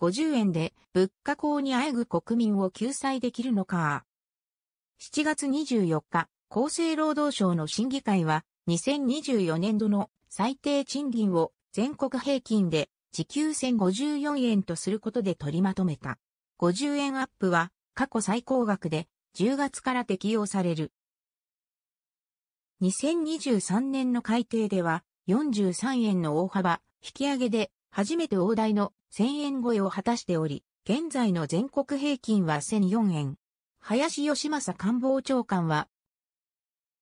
50円で物価高にあえぐ国民を救済できるのか。7月24日、厚生労働省の審議会は、2024年度の最低賃金を全国平均で時給1054円とすることで取りまとめた。50円アップは過去最高額で10月から適用される。2023年の改定では43円の大幅引き上げで初めて大台の1000円超えを果たしており、現在の全国平均は1004円。林義正官房長官は、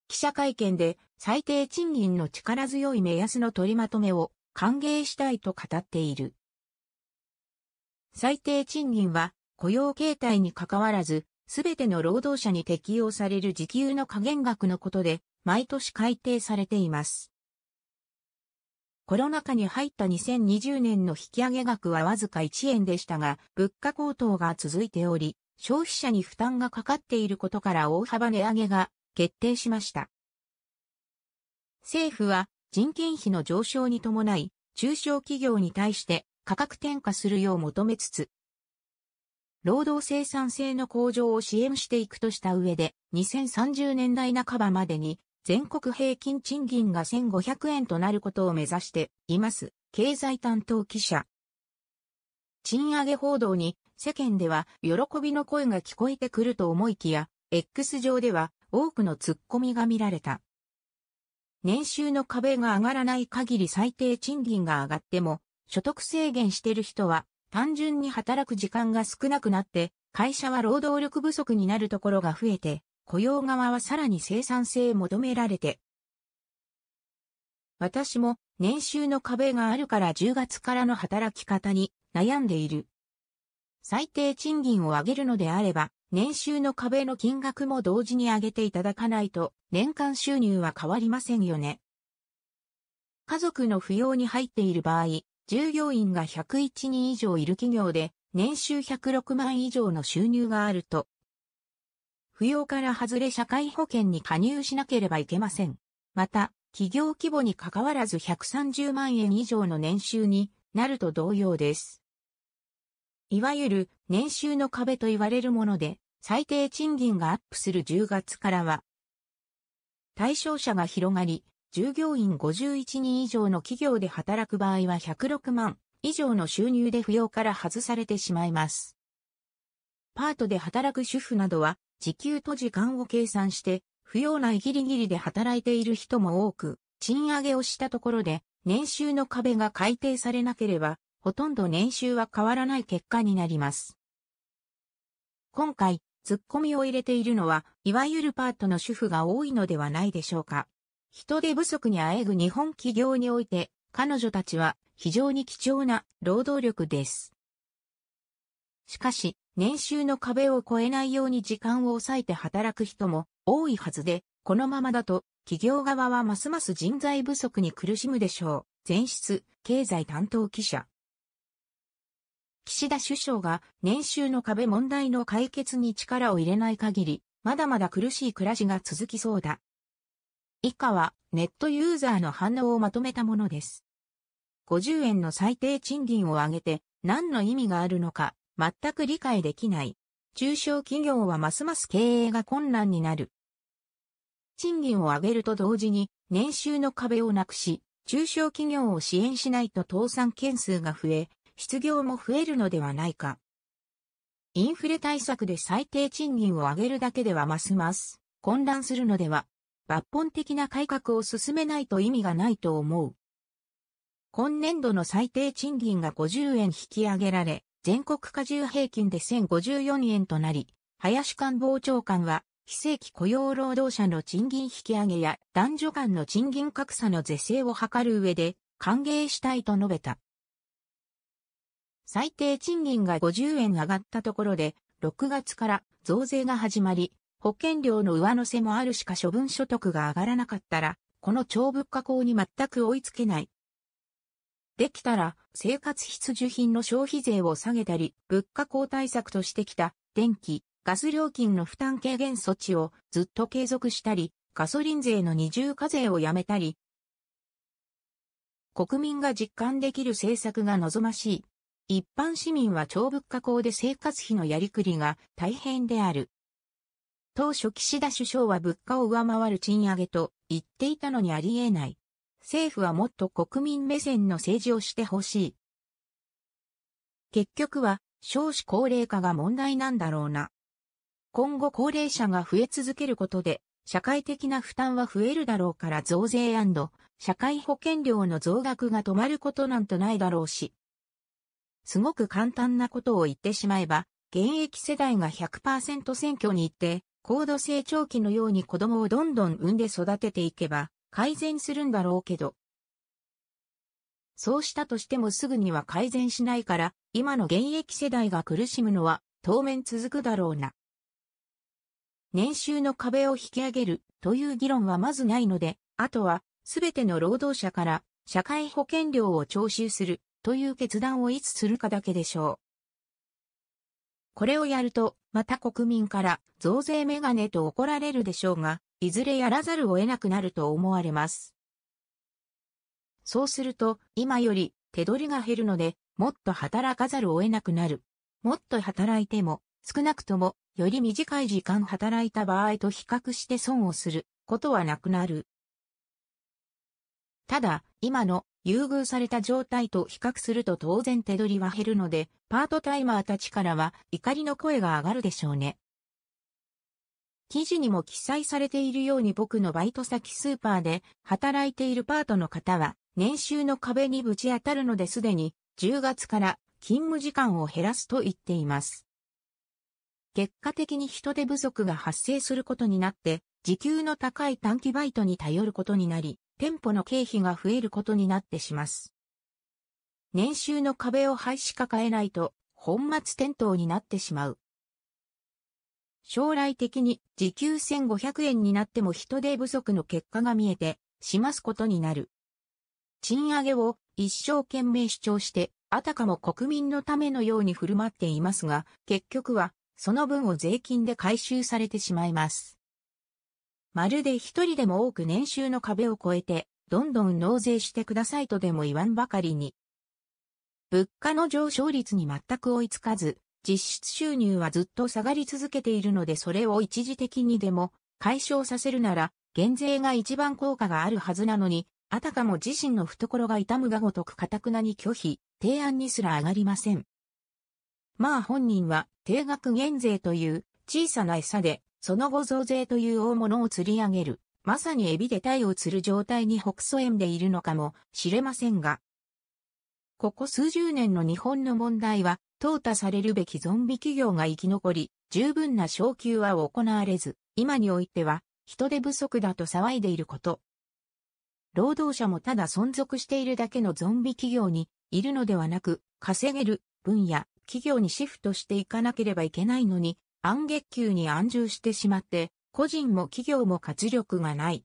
記者会見で最低賃金の力強い目安の取りまとめを歓迎したいと語っている。最低賃金は雇用形態に関わらず、すべての労働者に適用される時給の加減額のことで、毎年改定されています。コロナ禍に入った2020年の引き上げ額はわずか1円でしたが、物価高騰が続いており、消費者に負担がかかっていることから大幅値上げが決定しました。政府は人件費の上昇に伴い、中小企業に対して価格転嫁するよう求めつつ、労働生産性の向上を支援していくとした上で、2030年代半ばまでに全国平均賃金が1500円となることを目指しています。経済担当記者。賃上げ報道に世間では喜びの声が聞こえてくると思いきや、X 上では多くのツッコミが見られた。年収の壁が上がらない限り最低賃金が上がっても、所得制限してる人は単純に働く時間が少なくなって、会社は労働力不足になるところが増えて雇用側はさらに生産性求められて。私も年収の壁があるから10月からの働き方に悩んでいる。最低賃金を上げるのであれば、年収の壁の金額も同時に上げていただかないと、年間収入は変わりませんよね。家族の扶養に入っている場合、従業員が101人以上いる企業で、年収106万以上の収入があると、扶養から外れ社会保険に加入しなければいけません。また、企業規模に関わらず130万円以上の年収になると同様です。いわゆる年収の壁と言われるもので、最低賃金がアップする10月からは、対象者が広がり、従業員51人以上の企業で働く場合は106万以上の収入で扶養から外されてしまいます。パートで働く主婦などは時給と時間を計算して、不要なギリギリで働いている人も多く、賃上げをしたところで、年収の壁が改定されなければ、ほとんど年収は変わらない結果になります。今回、ツッコミを入れているのは、いわゆるパートの主婦が多いのではないでしょうか。人手不足にあえぐ日本企業において、彼女たちは非常に貴重な労働力です。しかし、年収の壁を超えないように時間を抑えて働く人も多いはずで、このままだと企業側はますます人材不足に苦しむでしょう。前室、経済担当記者。岸田首相が年収の壁問題の解決に力を入れない限り、まだまだ苦しい暮らしが続きそうだ。以下はネットユーザーの反応をまとめたものです。50円の最低賃金を上げて何の意味があるのか全く理解できない。中小企業はますます経営が困難になる。賃金を上げると同時に年収の壁をなくし、中小企業を支援しないと倒産件数が増え、失業も増えるのではないか。インフレ対策で最低賃金を上げるだけではますます混乱するのでは、抜本的な改革を進めないと意味がないと思う。今年度の最低賃金が50円引き上げられ、全国加重平均で1054円となり、林官房長官は、非正規雇用労働者の賃金引き上げや男女間の賃金格差の是正を図る上で歓迎したいと述べた。最低賃金が50円上がったところで、6月から増税が始まり、保険料の上乗せもあるしか処分所得が上がらなかったら、この超物価高に全く追いつけないできたら生活必需品の消費税を下げたり、物価高対策としてきた電気、ガス料金の負担軽減措置をずっと継続したり、ガソリン税の二重課税をやめたり、国民が実感できる政策が望ましい。一般市民は超物価高で生活費のやりくりが大変である。当初岸田首相は物価を上回る賃上げと言っていたのにありえない。政府はもっと国民目線の政治をしてほしい。結局は少子高齢化が問題なんだろうな。今後高齢者が増え続けることで、社会的な負担は増えるだろうから増税社会保険料の増額が止まることなんてないだろうし。すごく簡単なことを言ってしまえば、現役世代が100%選挙に行って、高度成長期のように子供をどんどん産んで育てていけば、改善するんだろうけど。そうしたとしてもすぐには改善しないから、今の現役世代が苦しむのは当面続くだろうな。年収の壁を引き上げるという議論はまずないので、あとは全ての労働者から社会保険料を徴収するという決断をいつするかだけでしょう。これをやると、また国民から増税メガネと怒られるでしょうが、いずれやらざるを得なくなると思われます。そうすると、今より手取りが減るので、もっと働かざるを得なくなる。もっと働いても、少なくとも、より短い時間働いた場合と比較して損をすることはなくなる。ただ、今の優遇された状態と比較すると当然手取りは減るので、パートタイマーたちからは怒りの声が上がるでしょうね。記事にも記載されているように僕のバイト先スーパーで働いているパートの方は年収の壁にぶち当たるのですでに10月から勤務時間を減らすと言っています。結果的に人手不足が発生することになって時給の高い短期バイトに頼ることになり店舗の経費が増えることになってします。年収の壁を廃止抱えないと本末転倒になってしまう。将来的に時給1500円になっても人手不足の結果が見えて、しますことになる。賃上げを一生懸命主張して、あたかも国民のためのように振る舞っていますが、結局は、その分を税金で回収されてしまいます。まるで一人でも多く年収の壁を越えて、どんどん納税してくださいとでも言わんばかりに。物価の上昇率に全く追いつかず、実質収入はずっと下がり続けているのでそれを一時的にでも解消させるなら減税が一番効果があるはずなのに、あたかも自身の懐が痛むがごとく堅くなに拒否、提案にすら上がりません。まあ本人は定額減税という小さな餌で、その後増税という大物を釣り上げる、まさにエビで鯛を釣る状態に北蘇園でいるのかもしれませんが。ここ数十年の日本の問題は、淘汰されるべきゾンビ企業が生き残り、十分な昇給は行われず、今においては、人手不足だと騒いでいること。労働者もただ存続しているだけのゾンビ企業にいるのではなく、稼げる分野、企業にシフトしていかなければいけないのに、暗月給に安住してしまって、個人も企業も活力がない。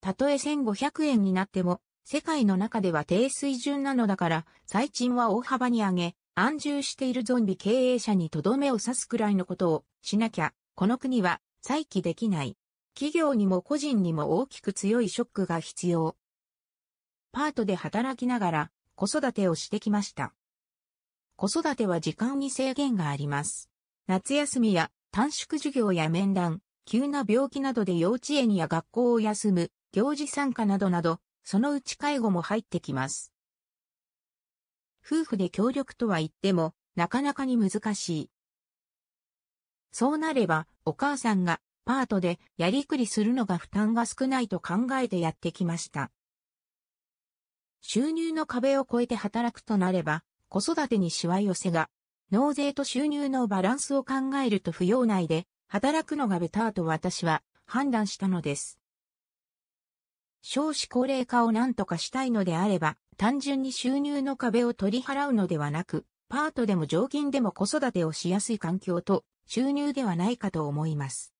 たとえ1500円になっても、世界の中では低水準なのだから、最賃は大幅に上げ、安住しているゾンビ経営者にとどめを刺すくらいのことをしなきゃ、この国は再起できない。企業にも個人にも大きく強いショックが必要。パートで働きながら子育てをしてきました。子育ては時間に制限があります。夏休みや短縮授業や面談、急な病気などで幼稚園や学校を休む、行事参加などなど、そのうち介護も入ってきます。夫婦で協力とは言っても、なかなかに難しい。そうなれば、お母さんがパートでやりくりするのが負担が少ないと考えてやってきました。収入の壁を越えて働くとなれば、子育てにしわ寄せが、納税と収入のバランスを考えると不要内で働くのがベターと私は判断したのです。少子高齢化を何とかしたいのであれば、単純に収入の壁を取り払うのではなく、パートでも常勤でも子育てをしやすい環境と収入ではないかと思います。